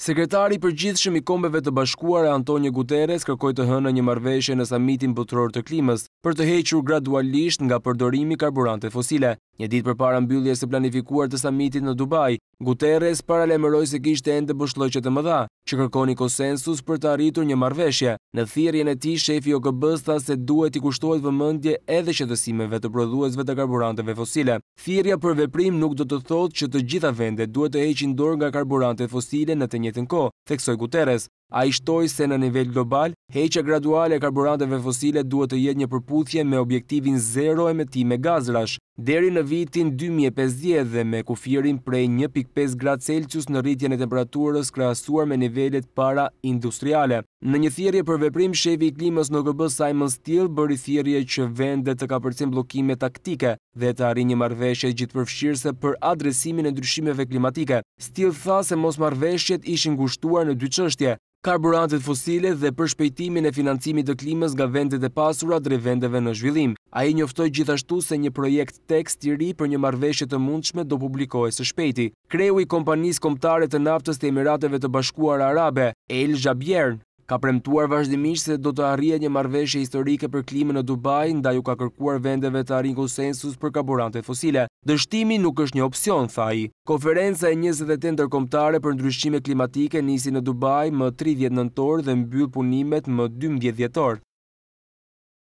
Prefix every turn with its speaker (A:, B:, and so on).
A: Sekretari përgjithshëm i kombeve të bashkuar e Antonio Guterres kërkoj të hënë një marveshje në samitin bëtëror të klimës për të hequr gradualisht nga përdorimi karburante fosile. Një dit për para mbyllje se planifikuar të samitin në Dubai, Guterres paralemëroj se kishtë e ndë bëshloqet e mëdha, që një konsensus për të arritur një marveshje. Në thirjen e ti, shefi o s tha se duhet i kushtohet vëmëndje edhe qëtësimeve të prodhuesve të karburanteve fosile. Thirja për veprim nuk do të thot që të gjitha vende duhet të heqin dorë nga karburante fosile në të njëtën ko, theksoj Guterres. A shtoj se në nivel global, Heqja graduale e karburanteve fosile duhet të jetë një përputhje me objektivin zero e me gazrash, deri në vitin 2050 dhe me kufirin prej 1.5 grad Celsius në rritjen e temperaturës krasuar me nivellet para industriale. Në një thirje për veprim, shevi i klimës në GB Simon Steel bërë i thirje që vendet të ka përcim blokime taktike dhe të arin një marveshje gjithë përfshirëse për adresimin e ndryshimeve klimatike. Steel tha se mos marveshjet ishin gushtuar në dyqështje, karburantet fosile dhe përshpejt projektimin e financimit të klimës nga vendet e pasura dre vendeve në zhvillim. A i njoftoj gjithashtu se një projekt tekst të ri për një marveshjet të mundshme do publikohet së shpejti. Kreu i kompanis komptare të naftës të Emirateve të Bashkuar Arabe, El Jabjern, ka premtuar vazhdimisht se do të arrije një marveshje historike për klimën në Dubai, nda ju ka kërkuar vendeve të arrinë konsensus për kaburantet fosile. Dështimi nuk është një opcion, thaj. Konferenca e 28 ndërkomtare për ndryshqime klimatike nisi në Dubai më 30 nëntor dhe mbyll punimet më 12 orë